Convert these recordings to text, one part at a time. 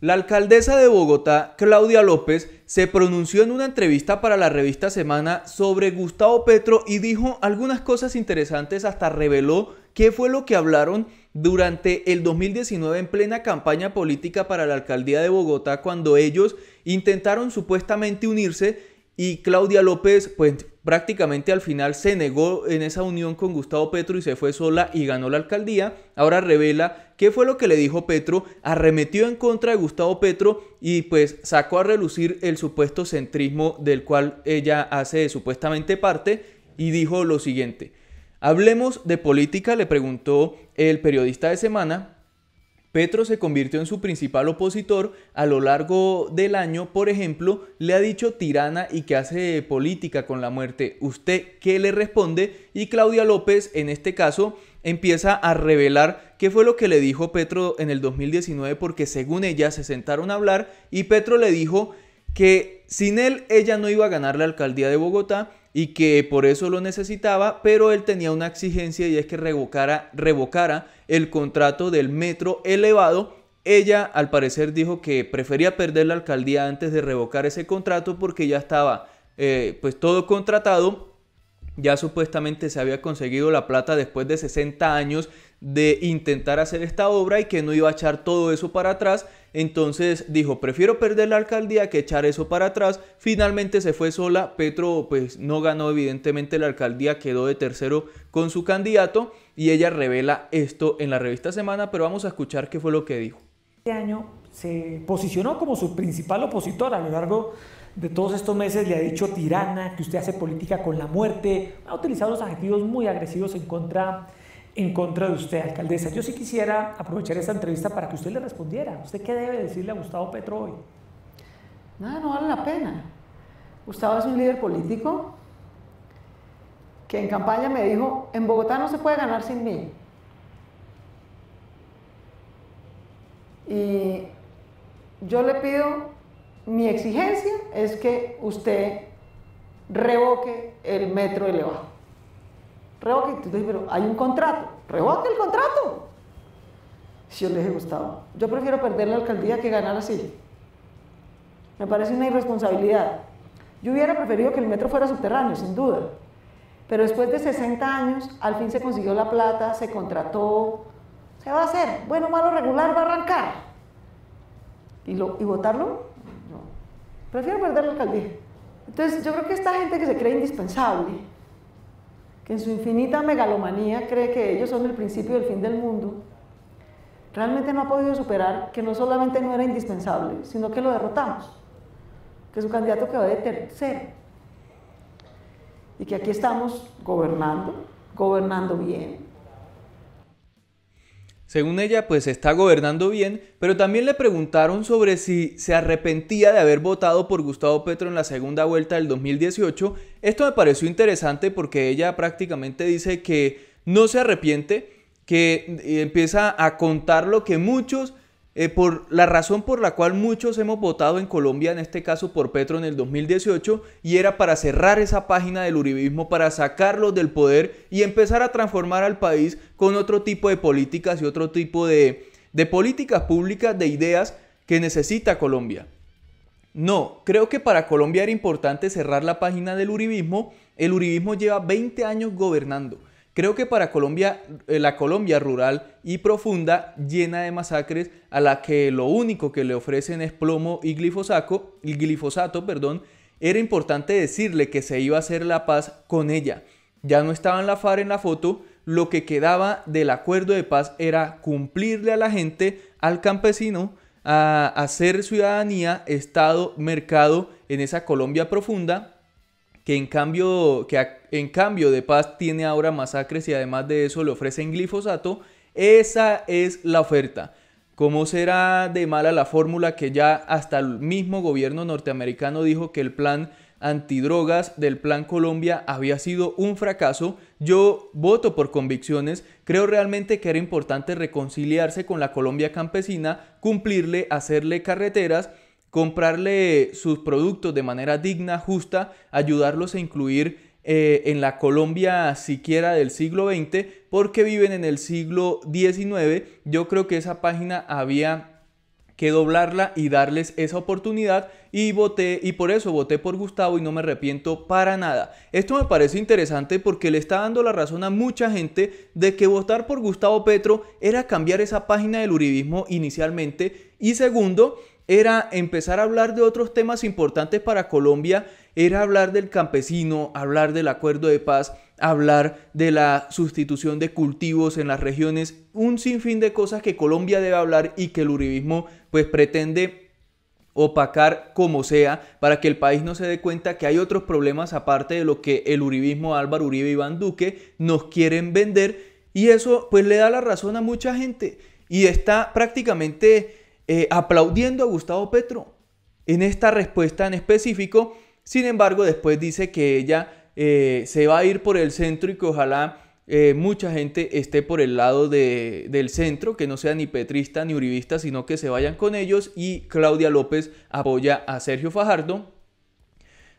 La alcaldesa de Bogotá, Claudia López, se pronunció en una entrevista para la revista Semana sobre Gustavo Petro y dijo algunas cosas interesantes, hasta reveló qué fue lo que hablaron durante el 2019 en plena campaña política para la alcaldía de Bogotá cuando ellos intentaron supuestamente unirse y Claudia López pues prácticamente al final se negó en esa unión con Gustavo Petro y se fue sola y ganó la alcaldía. Ahora revela qué fue lo que le dijo Petro, arremetió en contra de Gustavo Petro y pues sacó a relucir el supuesto centrismo del cual ella hace supuestamente parte y dijo lo siguiente. Hablemos de política, le preguntó el periodista de semana, Petro se convirtió en su principal opositor a lo largo del año, por ejemplo, le ha dicho tirana y que hace política con la muerte. ¿Usted qué le responde? Y Claudia López, en este caso, empieza a revelar qué fue lo que le dijo Petro en el 2019, porque según ella se sentaron a hablar y Petro le dijo que sin él ella no iba a ganar la alcaldía de Bogotá y que por eso lo necesitaba, pero él tenía una exigencia y es que revocara, el contrato del metro elevado. Ella al parecer dijo que prefería perder la alcaldía antes de revocar ese contrato porque ya estaba eh, pues todo contratado ya supuestamente se había conseguido la plata después de 60 años de intentar hacer esta obra y que no iba a echar todo eso para atrás. Entonces dijo, prefiero perder la alcaldía que echar eso para atrás. Finalmente se fue sola. Petro pues no ganó evidentemente la alcaldía, quedó de tercero con su candidato y ella revela esto en la revista Semana, pero vamos a escuchar qué fue lo que dijo. Este año se posicionó como su principal opositor a lo largo de todos estos meses le ha dicho tirana, que usted hace política con la muerte, ha utilizado los adjetivos muy agresivos en contra, en contra de usted, alcaldesa. Yo sí quisiera aprovechar esta entrevista para que usted le respondiera. ¿Usted qué debe decirle a Gustavo Petro hoy? Nada, no vale la pena. Gustavo es un líder político que en campaña me dijo, en Bogotá no se puede ganar sin mí. Y yo le pido mi exigencia es que usted revoque el metro elevado. Revoque, pero hay un contrato, revoque el contrato. Si yo le dije, Gustavo, yo prefiero perder la alcaldía que ganar así. Me parece una irresponsabilidad. Yo hubiera preferido que el metro fuera subterráneo, sin duda. Pero después de 60 años, al fin se consiguió la plata, se contrató, se va a hacer. Bueno, malo, regular, va a arrancar. ¿Y, lo, y votarlo? prefiero perder la alcaldía. Entonces, yo creo que esta gente que se cree indispensable, que en su infinita megalomanía cree que ellos son el principio y el fin del mundo, realmente no ha podido superar que no solamente no era indispensable, sino que lo derrotamos, que su candidato quedó de tercero. Y que aquí estamos gobernando, gobernando bien, según ella, pues está gobernando bien, pero también le preguntaron sobre si se arrepentía de haber votado por Gustavo Petro en la segunda vuelta del 2018. Esto me pareció interesante porque ella prácticamente dice que no se arrepiente, que eh, empieza a contar lo que muchos eh, por la razón por la cual muchos hemos votado en Colombia, en este caso por Petro en el 2018, y era para cerrar esa página del uribismo, para sacarlo del poder y empezar a transformar al país con otro tipo de políticas y otro tipo de, de políticas públicas, de ideas que necesita Colombia. No, creo que para Colombia era importante cerrar la página del uribismo. El uribismo lleva 20 años gobernando. Creo que para Colombia, eh, la Colombia rural y profunda, llena de masacres, a la que lo único que le ofrecen es plomo y, glifosato, perdón, era importante decirle que se iba a hacer la paz con ella. Ya no estaba en la FARC en la foto, lo que quedaba del acuerdo de paz era cumplirle a la gente, al campesino, a hacer ciudadanía, Estado, mercado en esa Colombia profunda que en cambio, que en cambio de paz tiene ahora masacres y además de eso le ofrecen glifosato, esa es la oferta. ¿Cómo será de mala la fórmula que ya hasta el mismo gobierno norteamericano dijo que el plan antidrogas del Plan Colombia había sido un fracaso, yo voto por convicciones, creo realmente que era importante reconciliarse con la Colombia campesina, cumplirle, hacerle carreteras comprarle sus productos de manera digna, justa, ayudarlos a incluir eh, en la Colombia siquiera del siglo XX, porque viven en el siglo XIX. Yo creo que esa página había que doblarla y darles esa oportunidad y voté y por eso voté por Gustavo y no me arrepiento para nada. Esto me parece interesante porque le está dando la razón a mucha gente de que votar por Gustavo Petro era cambiar esa página del uribismo inicialmente y segundo, era empezar a hablar de otros temas importantes para Colombia, era hablar del campesino, hablar del acuerdo de paz, hablar de la sustitución de cultivos en las regiones, un sinfín de cosas que Colombia debe hablar y que el uribismo pues pretende opacar como sea para que el país no se dé cuenta que hay otros problemas aparte de lo que el uribismo Álvaro Uribe y Iván Duque nos quieren vender y eso pues le da la razón a mucha gente y está prácticamente eh, aplaudiendo a Gustavo Petro en esta respuesta en específico. Sin embargo, después dice que ella eh, se va a ir por el centro y que ojalá eh, mucha gente esté por el lado del centro, que no sea ni petrista ni uribista, sino que se vayan con ellos. Y Claudia López apoya a Sergio Fajardo.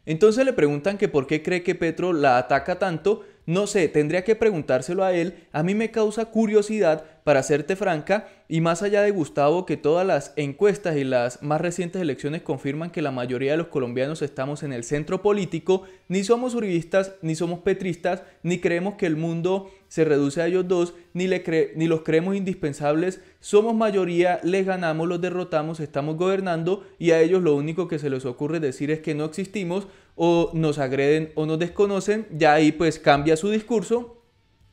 Entonces le preguntan que por qué cree que Petro la ataca tanto. No sé, tendría que preguntárselo a él. A mí me causa curiosidad para serte franca, y más allá de Gustavo, que todas las encuestas y las más recientes elecciones confirman que la mayoría de los colombianos estamos en el centro político, ni somos uribistas, ni somos petristas, ni creemos que el mundo se reduce a ellos dos, ni, ni los creemos indispensables, somos mayoría, les ganamos, los derrotamos, estamos gobernando y a ellos lo único que se les ocurre decir es que no existimos o nos agreden o nos desconocen, ya ahí pues cambia su discurso,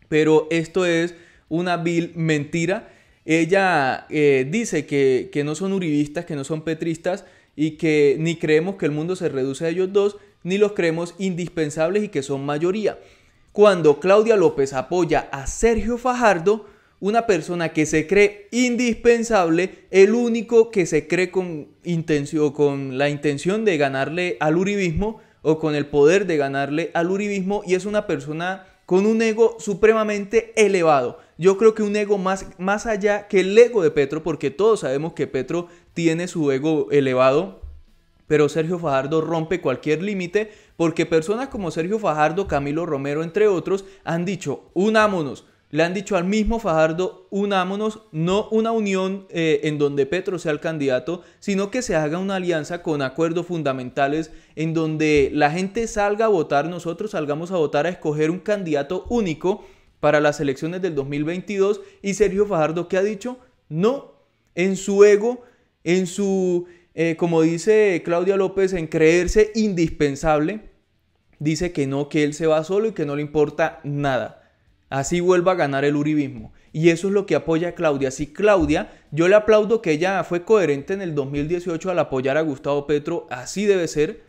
pero esto es una vil mentira. Ella eh, dice que, no son uribistas, que no son petristas y que ni creemos que el mundo se reduce a ellos dos, ni los creemos indispensables y que son mayoría. Cuando Claudia López apoya a Sergio Fajardo, una persona que se cree indispensable, el único que se cree con, intención, con la intención de ganarle al uribismo o con el poder de ganarle al uribismo y es una persona con un ego supremamente elevado. Yo creo que un ego más, más allá que el ego de Petro, porque todos sabemos que Petro tiene su ego elevado, pero Sergio Fajardo rompe cualquier límite porque personas como Sergio Fajardo, Camilo Romero, entre otros, han dicho, unámonos, le han dicho al mismo Fajardo, unámonos, no una unión eh, en donde Petro sea el candidato, sino que se haga una alianza con acuerdos fundamentales en donde la gente salga a votar, nosotros salgamos a votar a escoger un candidato único para las elecciones del 2022. Y Sergio Fajardo, ¿qué ha dicho? No, en su ego, en su, eh, como dice Claudia López, en creerse indispensable, dice que no, que él se va solo y que no le importa nada. Así vuelva a ganar el Uribismo. Y eso es lo que apoya Claudia. Si Claudia, yo le aplaudo que ella fue coherente en el 2018 al apoyar a Gustavo Petro, así debe ser.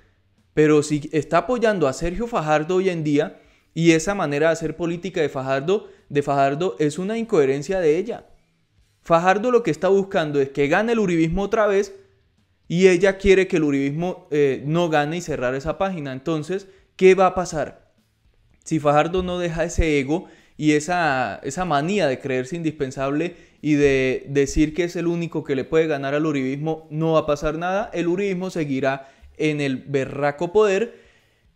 Pero si está apoyando a Sergio Fajardo hoy en día y esa manera de hacer política de Fajardo, de Fajardo es una incoherencia de ella. Fajardo lo que está buscando es que gane el Uribismo otra vez y ella quiere que el Uribismo eh, no gane y cerrar esa página. Entonces, ¿qué va a pasar? Si Fajardo no deja ese ego y esa, esa manía de creerse indispensable y de decir que es el único que le puede ganar al uribismo, no va a pasar nada, el uribismo seguirá en el berraco poder.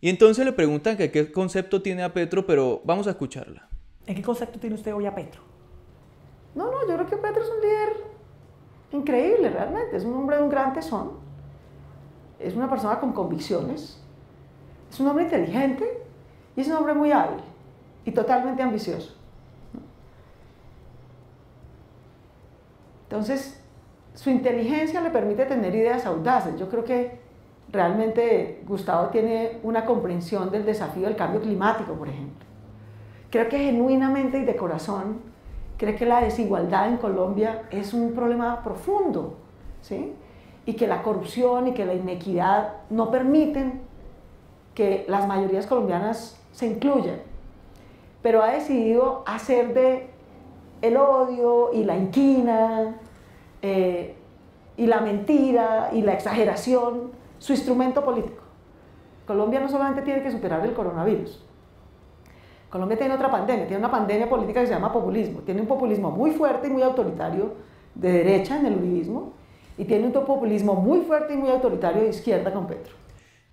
Y entonces le preguntan que qué concepto tiene a Petro, pero vamos a escucharla. ¿En qué concepto tiene usted hoy a Petro? No, no, yo creo que Petro es un líder increíble realmente, es un hombre de un gran tesón, es una persona con convicciones, es un hombre inteligente y es un hombre muy hábil y totalmente ambicioso. Entonces, su inteligencia le permite tener ideas audaces. Yo creo que realmente Gustavo tiene una comprensión del desafío del cambio climático, por ejemplo. Creo que genuinamente y de corazón cree que la desigualdad en Colombia es un problema profundo, ¿sí? Y que la corrupción y que la inequidad no permiten que las mayorías colombianas se incluyan pero ha decidido hacer de el odio y la inquina eh, y la mentira y la exageración su instrumento político. Colombia no solamente tiene que superar el coronavirus, Colombia tiene otra pandemia, tiene una pandemia política que se llama populismo, tiene un populismo muy fuerte y muy autoritario de derecha en el uribismo y tiene un populismo muy fuerte y muy autoritario de izquierda con Petro.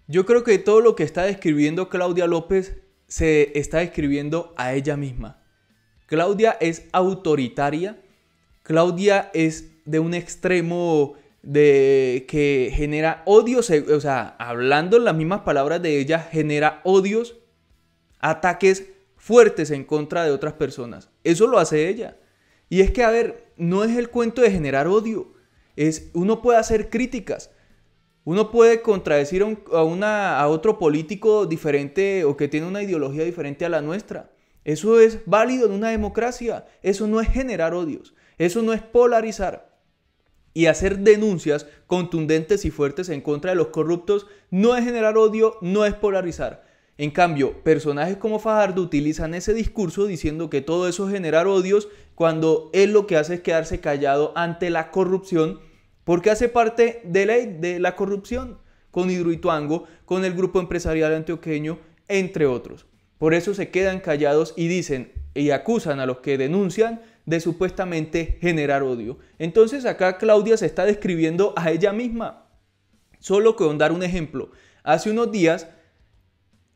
Yo creo que todo lo que está describiendo Claudia López se está escribiendo a ella misma. Claudia es autoritaria, Claudia es de un extremo de que genera odio, eh, o sea, hablando las mismas palabras de ella, genera odios, ataques fuertes en contra de otras personas. Eso lo hace ella. Y es que, a ver, no es el cuento de generar odio, es uno puede hacer críticas, uno puede contradecir a, otro político diferente o que tiene una ideología diferente a la nuestra. Eso es válido en una democracia. Eso no es generar odios. Eso no es polarizar. Y hacer denuncias contundentes y fuertes en contra de los corruptos no es generar odio, no es polarizar. En cambio, personajes como Fajardo utilizan ese discurso diciendo que todo eso es generar odios cuando él lo que hace es quedarse callado ante la corrupción porque hace parte de de la corrupción con Hidroituango, con el grupo empresarial antioqueño, entre otros. Por eso se quedan callados y dicen y acusan a los que denuncian de supuestamente generar odio. Entonces acá Claudia se está describiendo a ella misma. Solo con dar un ejemplo. Hace unos días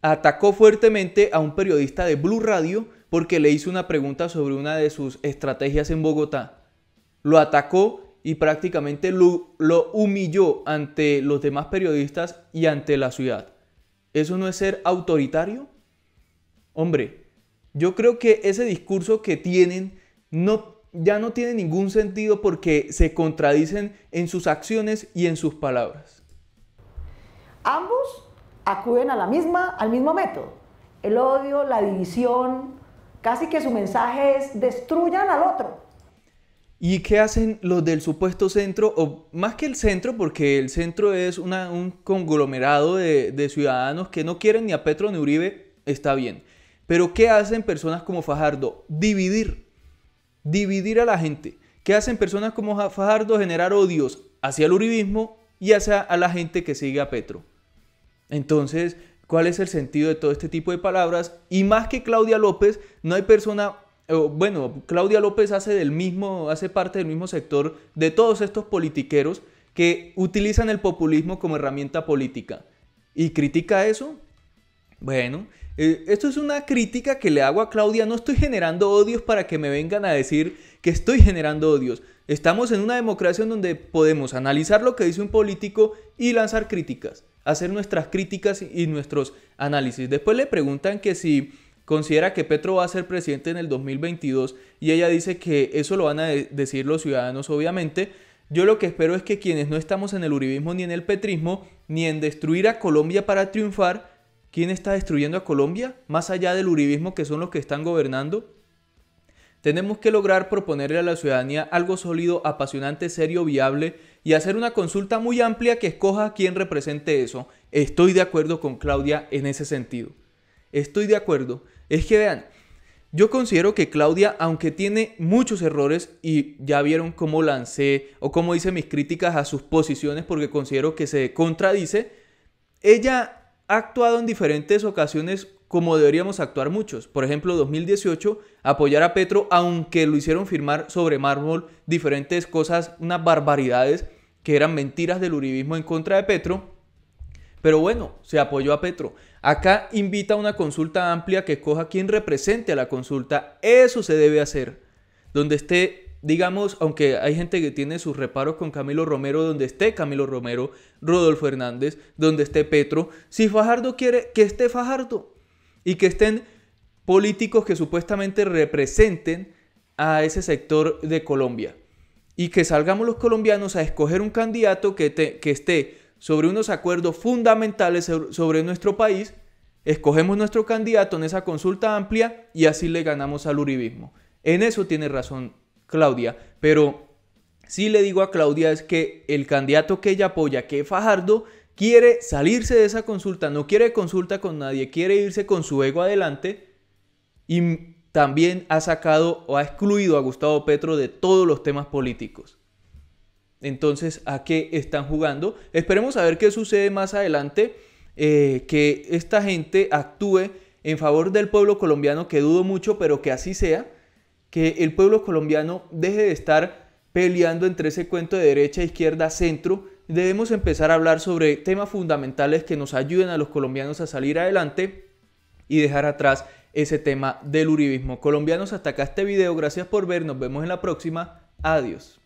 atacó fuertemente a un periodista de Blue Radio porque le hizo una pregunta sobre una de sus estrategias en Bogotá. Lo atacó y prácticamente lo, humilló ante los demás periodistas y ante la ciudad. ¿Eso no es ser autoritario? Hombre, yo creo que ese discurso que tienen no, ya no tiene ningún sentido porque se contradicen en sus acciones y en sus palabras. Ambos acuden a la misma, al mismo método. El odio, la división, casi que su mensaje es destruyan al otro ¿Y qué hacen los del supuesto centro? O más que el centro, porque el centro es un conglomerado de, ciudadanos que no quieren ni a Petro ni a Uribe, está bien. Pero ¿qué hacen personas como Fajardo? Dividir. Dividir a la gente. ¿Qué hacen personas como Fajardo? Generar odios hacia el uribismo y hacia a la gente que sigue a Petro. Entonces, ¿cuál es el sentido de todo este tipo de palabras? Y más que Claudia López, no hay persona bueno, Claudia López hace del mismo, hace parte del mismo sector de todos estos politiqueros que utilizan el populismo como herramienta política. ¿Y critica eso? Bueno, eh, esto es una crítica que le hago a Claudia. No estoy generando odios para que me vengan a decir que estoy generando odios. Estamos en una democracia en donde podemos analizar lo que dice un político y lanzar críticas, hacer nuestras críticas y nuestros análisis. Después le preguntan que si considera que Petro va a ser presidente en el 2022 y ella dice que eso lo van a decir los ciudadanos obviamente. Yo lo que espero es que quienes no estamos en el uribismo ni en el petrismo, ni en destruir a Colombia para triunfar, ¿quién está destruyendo a Colombia? Más allá del uribismo que son los que están gobernando. Tenemos que lograr proponerle a la ciudadanía algo sólido, apasionante, serio, viable y hacer una consulta muy amplia que escoja quién represente eso. Estoy de acuerdo con Claudia en ese sentido. Estoy de acuerdo. Es que vean, yo considero que Claudia, aunque tiene muchos errores, y ya vieron cómo lancé o cómo hice mis críticas a sus posiciones porque considero que se contradice, ella ha actuado en diferentes ocasiones como deberíamos actuar muchos. Por ejemplo, 2018, apoyar a Petro, aunque lo hicieron firmar sobre mármol diferentes cosas, unas barbaridades que eran mentiras del uribismo en contra de Petro. Pero bueno, se apoyó a Petro. Acá invita a una consulta amplia que coja quien represente a la consulta. Eso se debe hacer. Donde esté, digamos, aunque hay gente que tiene sus reparos con Camilo Romero, donde esté Camilo Romero, Rodolfo Hernández, donde esté Petro. Si Fajardo quiere que esté Fajardo y que estén políticos que supuestamente representen a ese sector de Colombia. Y que salgamos los colombianos a escoger un candidato que, que esté sobre unos acuerdos fundamentales sobre nuestro país, escogemos nuestro candidato en esa consulta amplia y así le ganamos al Uribismo. En eso tiene razón Claudia, pero sí le digo a Claudia es que el candidato que ella apoya, que es Fajardo, quiere salirse de esa consulta, no quiere consulta con nadie, quiere irse con su ego adelante y también ha sacado o ha excluido a Gustavo Petro de todos los temas políticos. Entonces, ¿a qué están jugando? Esperemos a ver qué sucede más adelante, eh, que esta gente actúe en favor del pueblo colombiano, que dudo mucho, pero que así sea, que el pueblo colombiano deje de estar peleando entre ese cuento de derecha, izquierda, centro. Debemos empezar a hablar sobre temas fundamentales que nos ayuden a los colombianos a salir adelante y dejar atrás ese tema del uribismo. Colombianos, hasta acá este video. Gracias por ver. Nos vemos en la próxima. Adiós.